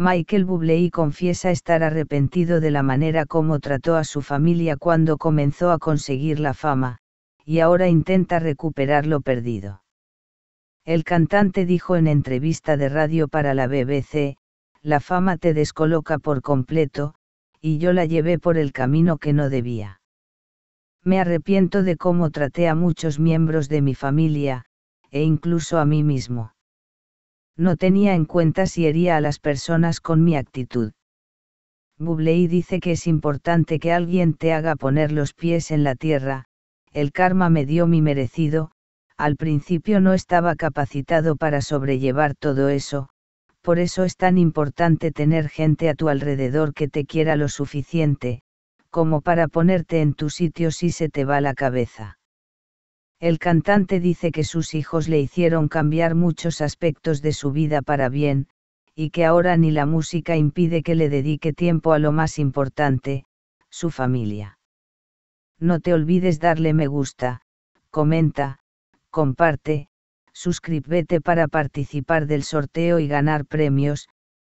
Michael Bubley confiesa estar arrepentido de la manera como trató a su familia cuando comenzó a conseguir la fama, y ahora intenta recuperar lo perdido. El cantante dijo en entrevista de radio para la BBC, la fama te descoloca por completo, y yo la llevé por el camino que no debía. Me arrepiento de cómo traté a muchos miembros de mi familia, e incluso a mí mismo. No tenía en cuenta si hería a las personas con mi actitud. Bubley dice que es importante que alguien te haga poner los pies en la tierra, el karma me dio mi merecido, al principio no estaba capacitado para sobrellevar todo eso, por eso es tan importante tener gente a tu alrededor que te quiera lo suficiente, como para ponerte en tu sitio si se te va la cabeza. El cantante dice que sus hijos le hicieron cambiar muchos aspectos de su vida para bien, y que ahora ni la música impide que le dedique tiempo a lo más importante, su familia. No te olvides darle me gusta, comenta, comparte, suscríbete para participar del sorteo y ganar premios,